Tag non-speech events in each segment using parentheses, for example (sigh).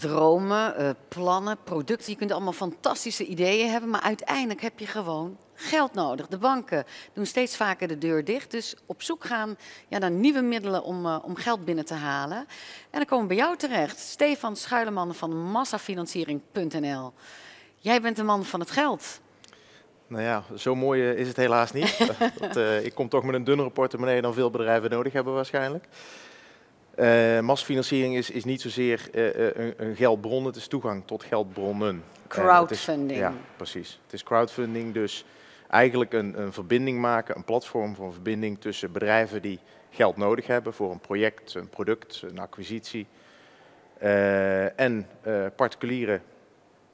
dromen, eh, plannen, producten. Je kunt allemaal fantastische ideeën hebben, maar uiteindelijk heb je gewoon geld nodig. De banken doen steeds vaker de deur dicht. Dus op zoek gaan naar nieuwe middelen om, eh, om geld binnen te halen. En dan komen we bij jou terecht. Stefan Schuileman van massafinanciering.nl. Jij bent de man van het geld. Nou ja, zo mooi eh, is het helaas niet. (laughs) ik kom toch met een dunnere portemonnee dan veel bedrijven nodig hebben waarschijnlijk. Eh, massfinanciering is, is niet zozeer eh, eh, een, een, geldbron, het is toegang tot geldbronnen. Crowdfunding. ja, precies. Het is crowdfunding, dus eigenlijk een, een verbinding maken, een platform van verbinding tussen bedrijven die geld nodig hebben voor een project, een product, een acquisitie. en uh, particulieren,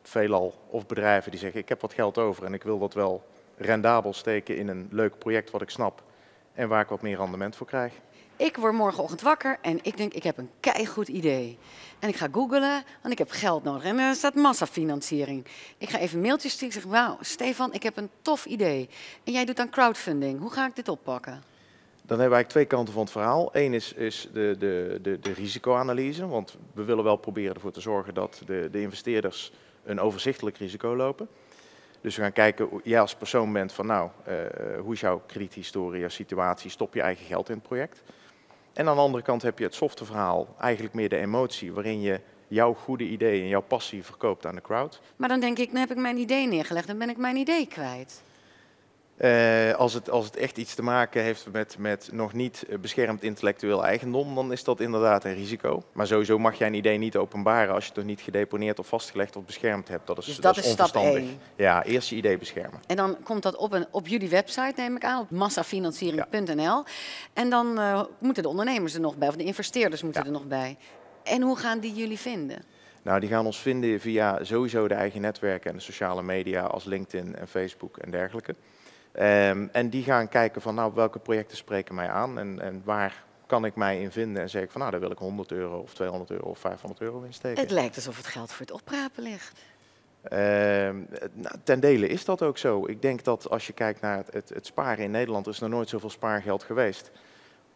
veelal, of bedrijven die zeggen: Ik heb wat geld over en ik wil dat wel rendabel steken in een leuk project wat ik snap en waar ik wat meer rendement voor krijg. Ik word morgenochtend wakker en ik denk, ik heb een keigoed idee. En ik ga googlen, want ik heb geld nodig. En er staat massafinanciering. Ik ga even mailtjes sturen. Ik zeg, wauw, Stefan, ik heb een tof idee. En jij doet dan crowdfunding. Hoe ga ik dit oppakken? Dan hebben wij eigenlijk twee kanten van het verhaal. Eén is, is de, de, de, de risicoanalyse. Want we willen wel proberen ervoor te zorgen dat de, de investeerders een overzichtelijk risico lopen. Dus we gaan kijken, jij als persoon bent van nou, eh, eh, hoe is jouw krediethistorie, situatie, stop je eigen geld in het project? En aan de andere kant heb je het softe verhaal, eigenlijk meer de emotie, waarin je jouw goede idee en jouw passie verkoopt aan de crowd. Maar dan denk ik, dan heb ik mijn idee neergelegd, dan ben ik mijn idee kwijt. Eh, als, het, als het echt iets te maken heeft met, met nog niet eh, beschermd intellectueel eigendom, dan is dat inderdaad een risico. Maar sowieso mag jij een idee niet openbaren als je het nog niet gedeponeerd of vastgelegd of beschermd hebt. Dat is, dus dat, dat is stap Ja, eerst je idee beschermen. En dan komt dat op, een, op jullie website, neem ik aan, op massafinanciering.nl. En dan eh, moeten de ondernemers er nog bij, of de investeerders moeten er nog bij. En hoe gaan die jullie vinden? Nou, die gaan ons vinden via sowieso de eigen netwerken en de sociale media als LinkedIn en Facebook en dergelijke. Ehm, en die gaan kijken van nou, welke projecten spreken mij aan en, en waar kan ik mij in vinden en zeg ik van nou, daar wil ik 100 euro of 200 euro of 500 euro in steken. Het lijkt alsof het geld voor het oprapen ligt. Ehm, nou, ten dele is dat ook zo. Ik denk dat als je kijkt naar het, het, sparen in Nederland, is er nooit zoveel spaargeld geweest.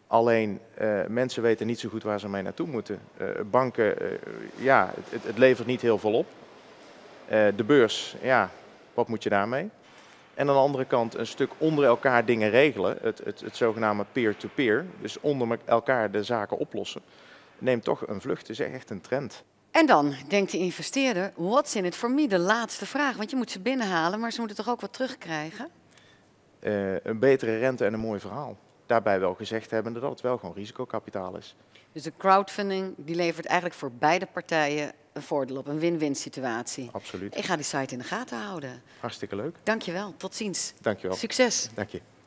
Alleen eh, mensen weten niet zo goed waar ze mee naartoe moeten. Eh, banken, eh, ja, het, het, levert niet heel veel op. de beurs, ja, wat moet je daarmee? En aan de andere kant een stuk onder elkaar dingen regelen, het, het, het zogenaamde peer-to-peer, dus onder elkaar de zaken oplossen, neemt toch een vlucht. Het is echt een trend. En dan denkt de investeerder, what's in it for me? De laatste vraag, want je moet ze binnenhalen, maar ze moeten toch ook wat terugkrijgen? Eh, een betere rente en een mooi verhaal daarbij wel gezegd hebben dat het wel gewoon risicokapitaal is. Dus de crowdfunding die levert eigenlijk voor beide partijen een voordeel op, een win-win situatie. Absoluut. Ik ga die site in de gaten houden. Hartstikke leuk. Dankjewel, tot ziens. Dankjewel. Succes. Dank je.